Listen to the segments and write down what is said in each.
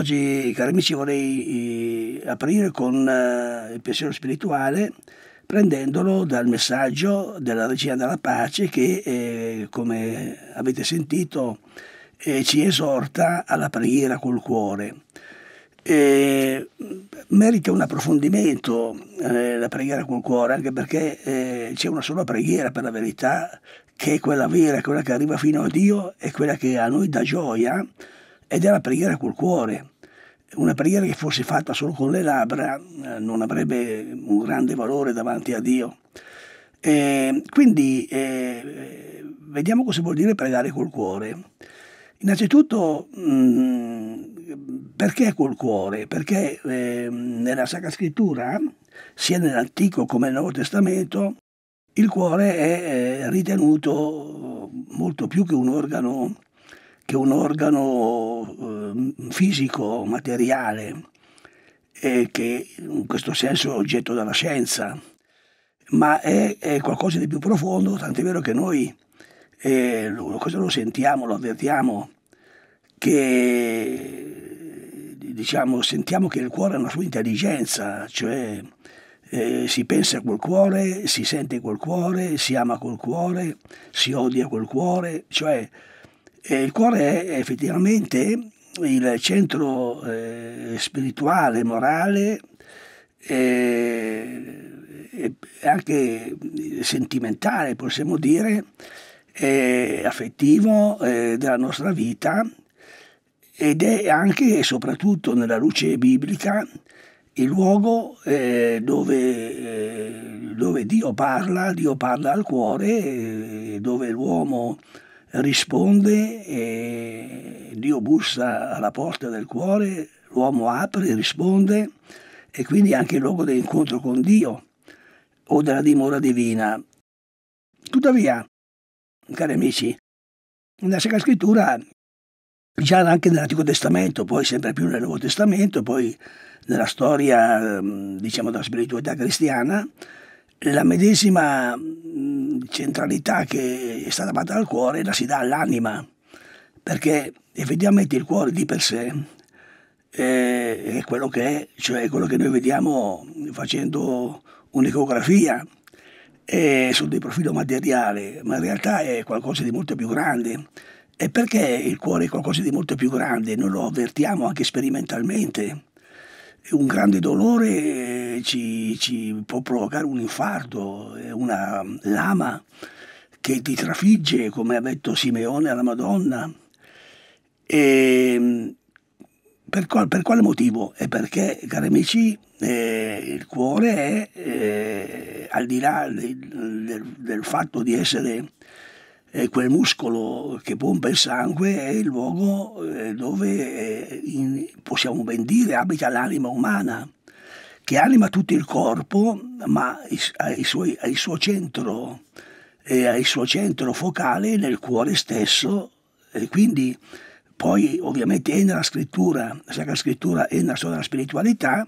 Oggi, cari amici, vorrei eh, aprire con eh, il pensiero spirituale prendendolo dal messaggio della Regina della Pace che, eh, come avete sentito, eh, ci esorta alla preghiera col cuore. Eh, merita un approfondimento eh, la preghiera col cuore, anche perché c'è una sola preghiera per la verità, che è quella vera, quella che arriva fino a Dio e quella che a noi dà gioia, ed è la preghiera col cuore una preghiera che fosse fatta solo con le labbra eh, non avrebbe un grande valore davanti a Dio. Eh, quindi eh, vediamo cosa vuol dire pregare col cuore. Innanzitutto, mh, mm, perché col cuore? Perché eh, nella Sacra Scrittura, sia nell'Antico come nel Nuovo Testamento, il cuore è eh, ritenuto molto più che un organo, che un organo eh, Mm, fisico, materiale, eh, che in questo senso è oggetto della scienza, ma è, è qualcosa di più profondo, tant'è vero che noi eh, lo, questo lo sentiamo, lo avvertiamo, che diciamo, sentiamo che il cuore ha una sua intelligenza, cioè eh, si pensa col cuore, si sente col cuore, si ama col cuore, si odia col cuore, cioè eh, il cuore è effettivamente il centro eh, spirituale, morale e, eh, e anche sentimentale, possiamo dire, eh, affettivo eh, della nostra vita ed è anche e soprattutto nella luce biblica il luogo eh, dove, eh, dove, Dio parla, Dio parla al cuore, eh, dove l'uomo risponde e Dio bussa alla porta del cuore, l'uomo apre, risponde e quindi anche il luogo dell'incontro con Dio o della dimora divina. Tuttavia, cari amici, nella Sacra Scrittura, già anche nell'Antico Testamento, poi sempre più nel Nuovo Testamento, poi nella storia diciamo della spiritualità cristiana, la medesima mm, centralità che è stata data al cuore la si dà all'anima, perché effettivamente il cuore di per sé eh, è, quello che è, cioè quello che noi vediamo facendo un'ecografia su dei profilo materiale, ma in realtà è qualcosa di molto più grande. E perché il cuore è qualcosa di molto più grande? Noi lo avvertiamo anche sperimentalmente. Un grande dolore ci, ci può provocare un infarto, una lama che ti trafigge, come ha detto Simeone alla Madonna. E ehm, per, qual, per, quale motivo? È perché, cari amici, eh, il cuore è, eh, al di là del, del fatto di essere eh, quel muscolo che pompa il sangue, è il luogo eh, dove eh, in, possiamo ben dire abita l'anima umana che anima tutto il corpo, ma ai suoi, suo centro, eh, al suo centro focale nel cuore stesso. E quindi poi ovviamente è nella scrittura, la Sacra Scrittura è nella storia della spiritualità,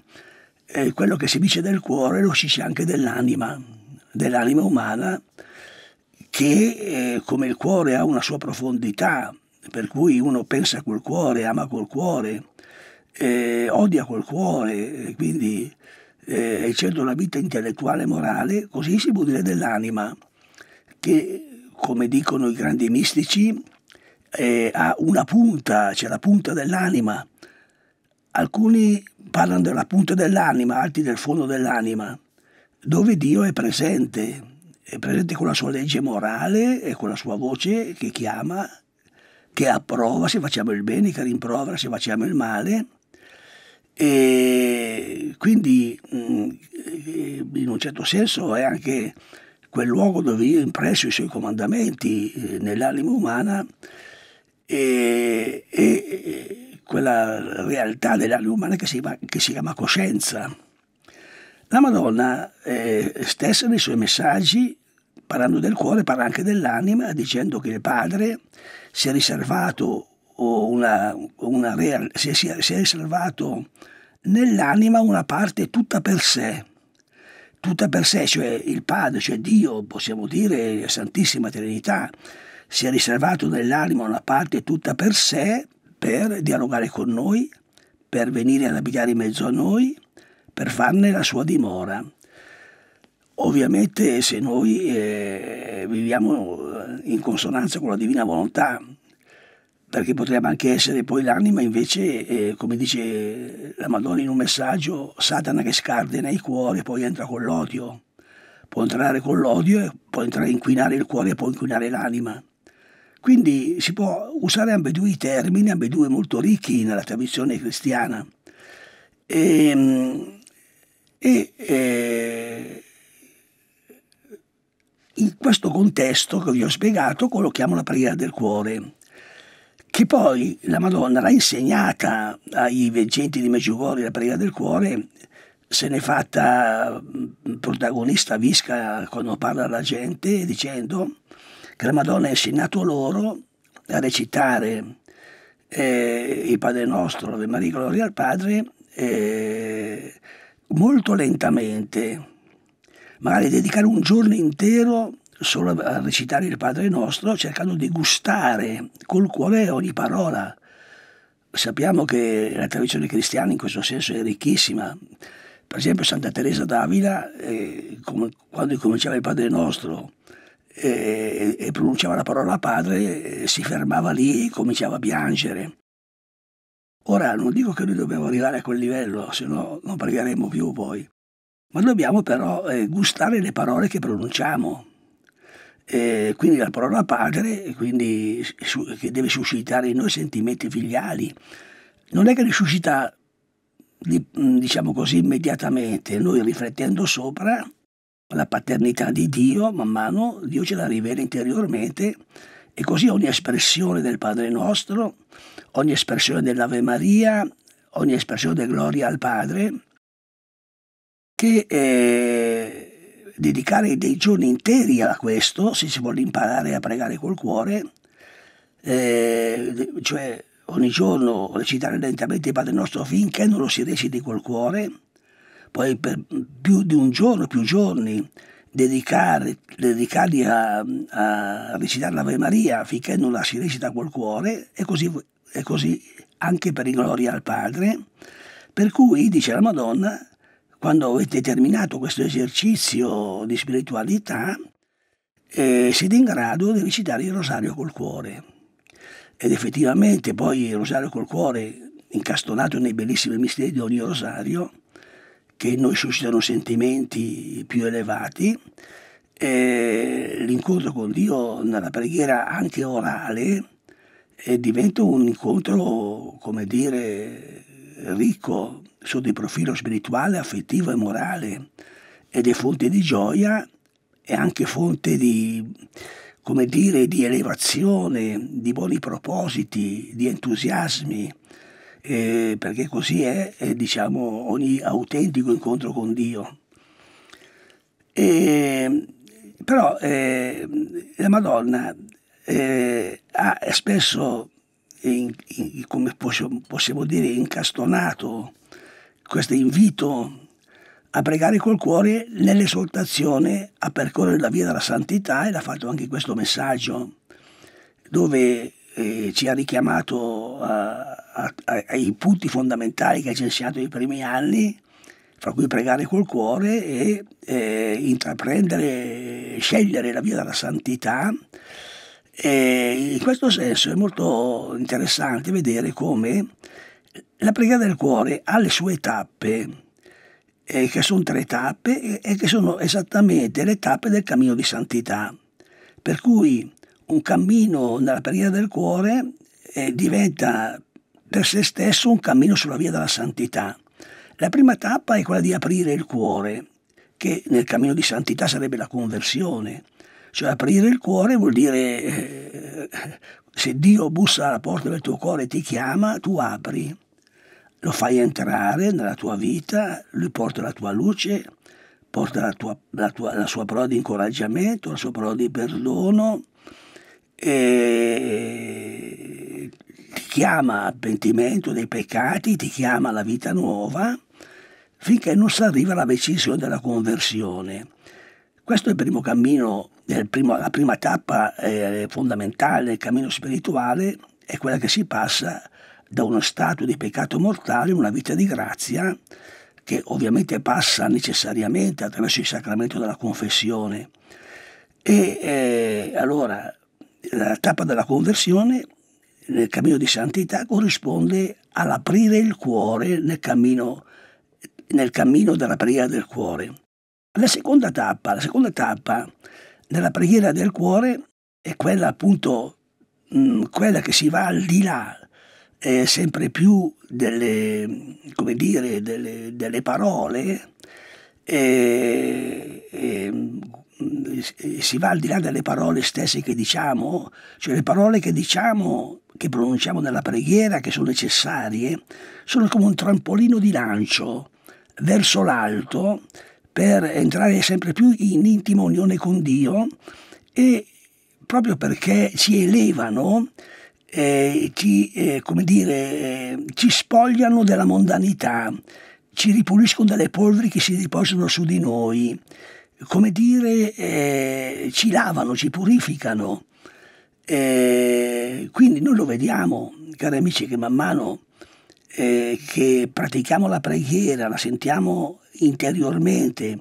eh, quello che si dice del cuore lo si dice anche dell'anima, dell'anima umana, che eh, come il cuore ha una sua profondità, per cui uno pensa col cuore, ama col cuore, eh, odia col cuore, quindi eh, è certo vita intellettuale e morale, così si può dire dell'anima, che come dicono i grandi mistici eh, ha una punta, c'è cioè la punta dell'anima. Alcuni parlano della punta dell'anima, altri del fondo dell'anima, dove Dio è presente, è presente con la sua legge morale e con la sua voce che chiama, che approva se facciamo il bene, che rimprovera se facciamo il male e quindi mm, in un certo senso è anche quel luogo dove io impresso i suoi comandamenti eh, nell'anima umana e, e quella realtà dell'anima umana che si, che si, chiama coscienza. La Madonna eh, stessa nei suoi messaggi, parlando del cuore, parla anche dell'anima, dicendo che il Padre si è riservato o una, una real, si, si, si è riservato nell'anima una parte tutta per sé, tutta per sé, cioè il Padre, cioè Dio, possiamo dire, Santissima Trinità, si è riservato nell'anima una parte tutta per sé per dialogare con noi, per venire ad abitare in mezzo a noi, per farne la sua dimora. Ovviamente se noi eh, viviamo in consonanza con la divina volontà, perché potrebbe anche essere poi l'anima invece, eh, come dice la Madonna in un messaggio, Satana che scardena il cuore e poi entra con l'odio. Può entrare con l'odio e può entrare, a inquinare il cuore e può inquinare l'anima. Quindi si può usare ambedue i termini, ambedue molto ricchi nella tradizione cristiana. Ehm, e, e, eh, e, in questo contesto che vi ho spiegato collochiamo la preghiera del cuore che poi la Madonna l'ha insegnata ai veggenti di Meggiugorje la preghiera del cuore, se n'è fatta protagonista visca quando parla alla gente dicendo che la Madonna ha insegnato loro a recitare eh, il Padre Nostro, l'Ave Maria, Gloria al Padre, eh, molto lentamente, magari dedicare un giorno intero solo a recitare il Padre nostro, cercando di gustare col cuore ogni parola. Sappiamo che la tradizione cristiana in questo senso è ricchissima. Per esempio Santa Teresa d'Avila, eh, quando cominciava il Padre nostro, eh, e, pronunciava la parola padre, eh, si fermava lì e cominciava a piangere. Ora non dico che noi dobbiamo arrivare a quel livello, se no non pregheremo più poi, ma dobbiamo però eh, gustare le parole che pronunciamo quindi la parola padre quindi, su, che deve suscitare in noi sentimenti filiali. Non è che risuscita, diciamo così, immediatamente, noi riflettendo sopra la paternità di Dio, man mano Dio ce la rivela interiormente e così ogni espressione del Padre nostro, ogni espressione dell'Ave Maria, ogni espressione di gloria al Padre, che eh, dedicare dei giorni interi a questo, se si vuole imparare a pregare col cuore, eh, cioè ogni giorno recitare lentamente il Padre nostro finché non lo si reciti col cuore, poi per più di un giorno, più giorni, dedicare, dedicarli a, a recitare l'Ave Maria finché non la si recita col cuore e così, e così anche per in gloria al Padre. Per cui, dice la Madonna, quando avete terminato questo esercizio di spiritualità, eh, siete in grado di recitare il rosario col cuore. Ed effettivamente poi il rosario col cuore, incastonato nei bellissimi misteri di ogni rosario, che in noi suscitano sentimenti più elevati, eh, l'incontro con Dio nella preghiera anche orale eh, diventa un incontro, come dire, ricco sotto il profilo spirituale, affettivo e morale ed è fonte di gioia è anche fonte di, come dire, di elevazione, di buoni propositi, di entusiasmi, eh, perché così è, eh, diciamo, ogni autentico incontro con Dio. E, però eh, la Madonna eh, ha spesso in, in, come possiamo, dire, incastonato questo invito a pregare col cuore nell'esortazione a percorrere la via della santità e l'ha fatto anche questo messaggio dove eh, ci ha richiamato a, a, a, ai punti fondamentali che ha censinato nei primi anni, fra cui pregare col cuore e eh, intraprendere, scegliere la via della santità e in questo senso è molto interessante vedere come la preghiera del cuore ha le sue tappe, eh, che sono tre tappe e, e che sono esattamente le tappe del cammino di santità. Per cui un cammino nella preghiera del cuore eh, diventa per se stesso un cammino sulla via della santità. La prima tappa è quella di aprire il cuore, che nel cammino di santità sarebbe la conversione. Cioè aprire il cuore vuol dire eh, se Dio bussa alla porta del tuo cuore e ti chiama, tu apri, lo fai entrare nella tua vita, lui porta la tua luce, porta la, tua, la, tua, la sua parola di incoraggiamento, la sua parola di perdono e ti chiama al pentimento dei peccati, ti chiama alla vita nuova, finché non si arriva alla decisione della conversione. Questo è il primo cammino, il primo, la prima tappa eh, fondamentale del cammino spirituale, è quella che si passa da uno stato di peccato mortale a una vita di grazia che ovviamente passa necessariamente attraverso il sacramento della confessione. E eh, allora la tappa della conversione nel cammino di santità corrisponde all'aprire il cuore nel cammino, nel cammino della preghiera del cuore. La seconda tappa, la seconda tappa della preghiera del cuore è quella appunto, mm, quella che si va al di là eh, sempre più delle, come dire, delle, delle parole, eh, eh, mm, si va al di là delle parole stesse che diciamo, cioè le parole che diciamo, che pronunciamo nella preghiera, che sono necessarie, sono come un trampolino di lancio verso l'alto per entrare sempre più in intima unione con Dio e proprio perché ci elevano, eh, ci, eh, come dire, eh, ci spogliano della mondanità, ci ripuliscono dalle polveri che si riposano su di noi, come dire, eh, ci lavano, ci purificano. Eh, quindi noi lo vediamo, cari amici, che man mano eh, che pratichiamo la preghiera, la sentiamo interiormente,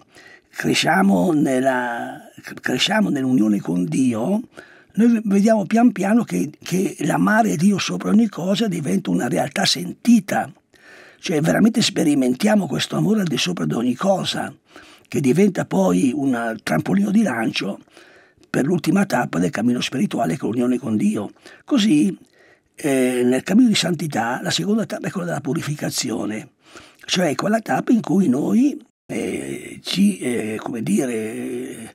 cresciamo, nella, cresciamo nell'unione con Dio, noi vediamo pian piano che, che l'amare Dio sopra ogni cosa diventa una realtà sentita, cioè veramente sperimentiamo questo amore al di sopra di ogni cosa, che diventa poi un trampolino di lancio per l'ultima tappa del cammino spirituale che è l'unione con Dio. Così eh, nel cammino di santità la seconda tappa è quella della purificazione, cioè quella tappa in cui noi eh, ci, eh, come dire,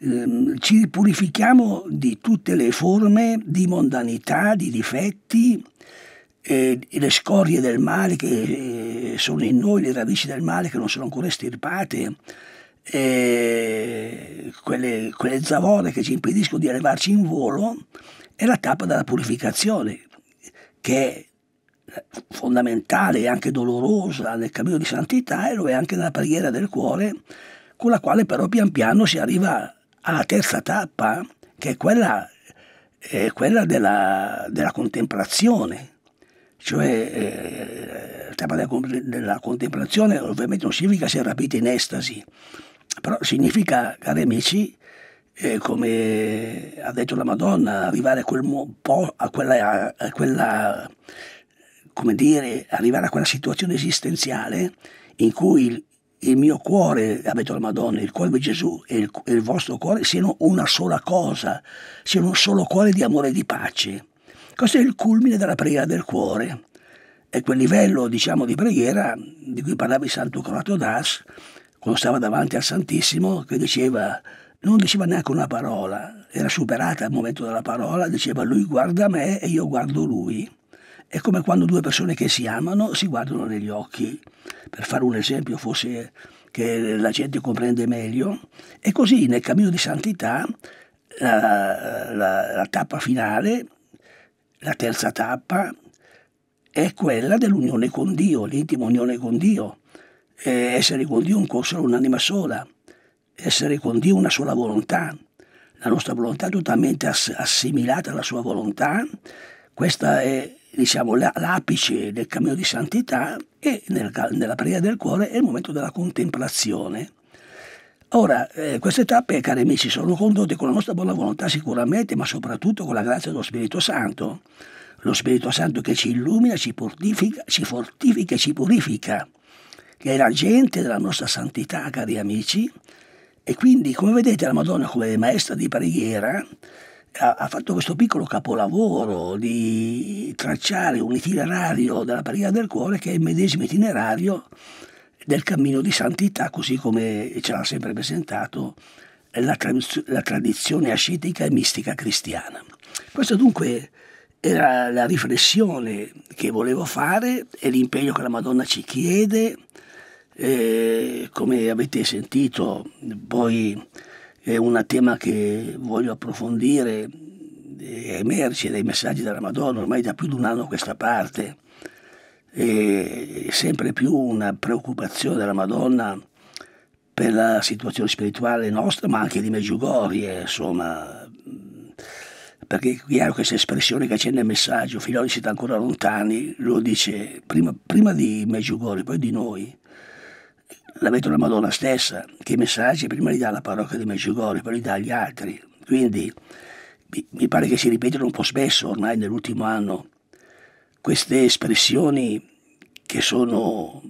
ehm, ci ripurifichiamo di tutte le forme di mondanità, di difetti, eh, le scorie del male che eh, sono in noi, le radici del male che non sono ancora estirpate, eh, quelle, quelle, zavore che ci impediscono di elevarci in volo, è la tappa della purificazione che è fondamentale e anche dolorosa nel cammino di santità e lo è anche nella preghiera del cuore, con la quale però pian piano si arriva alla terza tappa, che è quella, è quella della, della, contemplazione. Cioè, eh, tema della, della contemplazione ovviamente non significa essere rapiti in estasi, però significa, cari amici, eh, come ha detto la Madonna, arrivare a, quel po- a, quella, a quella, come dire, arrivare a quella situazione esistenziale in cui il, il mio cuore, ha detto la Madonna, il cuore di Gesù e il, e il, vostro cuore siano una sola cosa, siano un solo cuore di amore e di pace. Questo è il culmine della preghiera del cuore. E quel livello, diciamo, di preghiera di cui parlava il Santo Croato Das, quando stava davanti al Santissimo, che diceva non diceva neanche una parola, era superata al momento della parola, diceva lui guarda me e io guardo lui. È come quando due persone che si amano si guardano negli occhi, per fare un esempio forse che la gente comprende meglio, e così nel cammino di santità la, la, la tappa finale, la terza tappa, è quella dell'unione con Dio, l'intima unione con Dio, e essere con Dio un corso un'anima sola essere con Dio una sola volontà, la nostra volontà totalmente assimilata alla sua volontà, questa è diciamo, l'apice del cammino di santità e nella preghiera del cuore è il momento della contemplazione. Ora, eh, queste tappe, cari amici, sono condotte con la nostra buona volontà sicuramente, ma soprattutto con la grazia dello Spirito Santo. Lo Spirito Santo che ci illumina, ci, ci fortifica e ci purifica, che è la gente della nostra santità, cari amici, e quindi, come vedete, la Madonna come maestra di preghiera ha, fatto questo piccolo capolavoro di tracciare un itinerario della preghiera del cuore che è il medesimo itinerario del cammino di santità, così come ce l'ha sempre presentato la, tra la tradizione ascetica e mistica cristiana. Questa dunque era la riflessione che volevo fare e l'impegno che la Madonna ci chiede e come avete sentito, poi è un tema che voglio approfondire emerge dai messaggi della Madonna ormai da più di un anno a questa parte. E sempre più una preoccupazione della Madonna per la situazione spirituale nostra, ma anche di Meggiugorie, insomma, perché qui chiaro questa espressione che c'è nel messaggio, figlioli siete ancora lontani, lo dice prima, prima di Meggiugorie, poi di noi la vedono la Madonna stessa, che i messaggi prima li dà alla parrocchia di Medjugorje, poi li dà agli altri. Quindi mi pare che si ripetano un po' spesso ormai nell'ultimo anno queste espressioni che sono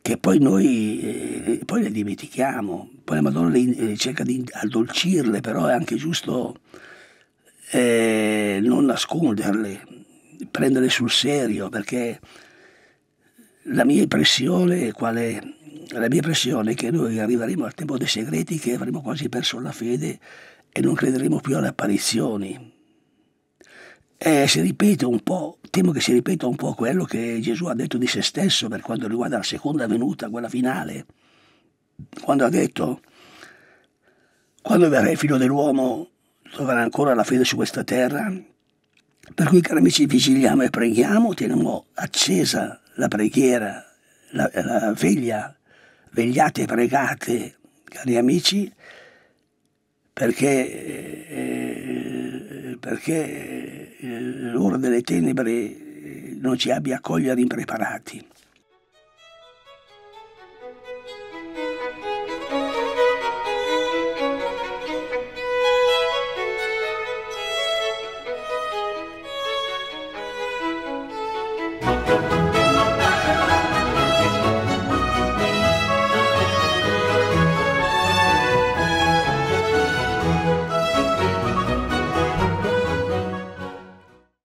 che poi noi eh, poi le dimentichiamo, poi la Madonna eh, cerca di addolcirle, però è anche giusto eh, non nasconderle, prenderle sul serio, perché la mia impressione è quale la mia impressione è che noi arriveremo al tempo dei segreti che avremo quasi perso la fede e non crederemo più alle apparizioni. E eh, si ripete un po', temo che si ripeta un po' quello che Gesù ha detto di se stesso per quanto riguarda la seconda venuta, quella finale, quando ha detto, quando verrà il figlio dell'uomo troverà ancora la fede su questa terra. Per cui, cari amici, vigiliamo e preghiamo, teniamo accesa la preghiera, la, la veglia, vegliate e pregate, cari amici, perché, eh, perché eh, l'ora delle tenebre non ci abbia a cogliere impreparati.